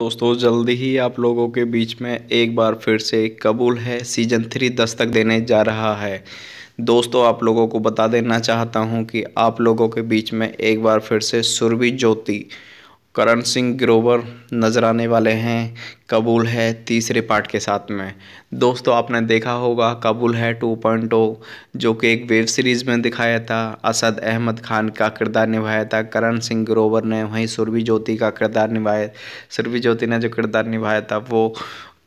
दोस्तों जल्दी ही आप लोगों के बीच में एक बार फिर से कबूल है सीजन थ्री दस्तक देने जा रहा है दोस्तों आप लोगों को बता देना चाहता हूं कि आप लोगों के बीच में एक बार फिर से सुरभि ज्योति करण सिंह ग्रोवर नज़र आने वाले हैं कबूल है तीसरे पार्ट के साथ में दोस्तों आपने देखा होगा कबूल है टू पॉइंट ओ जो कि एक वेब सीरीज़ में दिखाया था असद अहमद खान का किरदार निभाया था करण सिंह ग्रोवर ने वहीं सुरभि ज्योति का किरदार निभाया सुरभि ज्योति ने जो किरदार निभाया था वो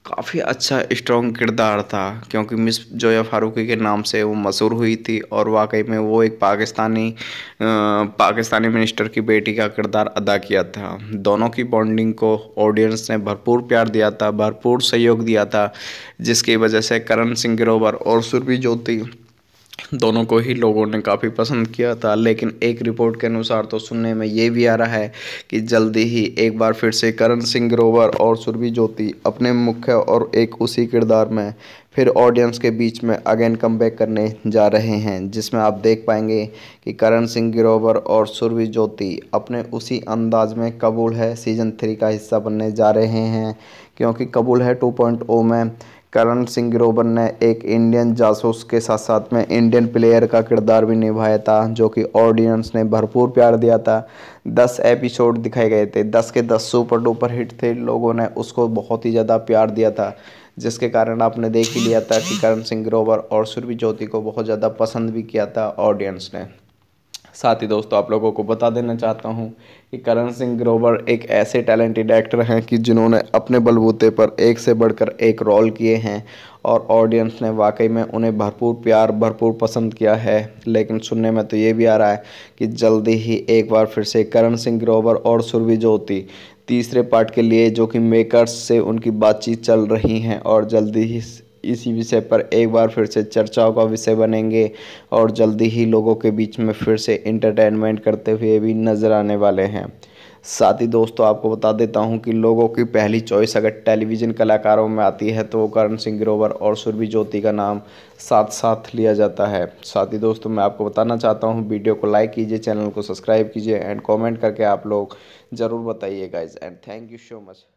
काफ़ी अच्छा स्ट्रॉन्ग किरदार था क्योंकि मिस जोया फ़ारूकी के नाम से वो मशहूर हुई थी और वाकई में वो एक पाकिस्तानी पाकिस्तानी मिनिस्टर की बेटी का किरदार अदा किया था दोनों की बॉन्डिंग को ऑडियंस ने भरपूर प्यार दिया था भरपूर सहयोग दिया था जिसकी वजह से करण सिंह ग्रोवर और सुरभि ज्योति दोनों को ही लोगों ने काफ़ी पसंद किया था लेकिन एक रिपोर्ट के अनुसार तो सुनने में ये भी आ रहा है कि जल्दी ही एक बार फिर से करण सिंह ग्रोवर और सुरभि ज्योति अपने मुख्य और एक उसी किरदार में फिर ऑडियंस के बीच में अगेन कम करने जा रहे हैं जिसमें आप देख पाएंगे कि करण सिंह गिरोवर और सुरभि ज्योति अपने उसी अंदाज में कबूल है सीजन थ्री का हिस्सा बनने जा रहे हैं क्योंकि कबूल है टू oh में करण सिंह ग्रोवर ने एक इंडियन जासूस के साथ साथ में इंडियन प्लेयर का किरदार भी निभाया था जो कि ऑडियंस ने भरपूर प्यार दिया था दस एपिसोड दिखाए गए थे दस के दस सुपर डुपर हिट थे लोगों ने उसको बहुत ही ज़्यादा प्यार दिया था जिसके कारण आपने देख ही लिया था कि करण सिंह ग्रोवर और सुरभि ज्योति को बहुत ज़्यादा पसंद भी किया था ऑडियंस ने साथ ही दोस्तों आप लोगों को बता देना चाहता हूँ कि करण सिंह ग्रोवर एक ऐसे टैलेंटेड एक्टर हैं कि जिन्होंने अपने बलबूते पर एक से बढ़कर एक रोल किए हैं और ऑडियंस ने वाकई में उन्हें भरपूर प्यार भरपूर पसंद किया है लेकिन सुनने में तो ये भी आ रहा है कि जल्दी ही एक बार फिर से करण सिंह ग्रोवर और सुरभि ज्योति तीसरे पार्ट के लिए जो कि मेकर्स से उनकी बातचीत चल रही हैं और जल्दी ही इसी विषय पर एक बार फिर से चर्चाओं का विषय बनेंगे और जल्दी ही लोगों के बीच में फिर से इंटरटेनमेंट करते हुए भी नज़र आने वाले हैं साथ ही दोस्तों आपको बता देता हूं कि लोगों की पहली चॉइस अगर टेलीविज़न कलाकारों में आती है तो वो करण सिंह ग्रोवर और सुरभि ज्योति का नाम साथ साथ लिया जाता है साथ ही दोस्तों मैं आपको बताना चाहता हूं वीडियो को लाइक कीजिए चैनल को सब्सक्राइब कीजिए एंड कमेंट करके आप लोग ज़रूर बताइए guys and thank you so much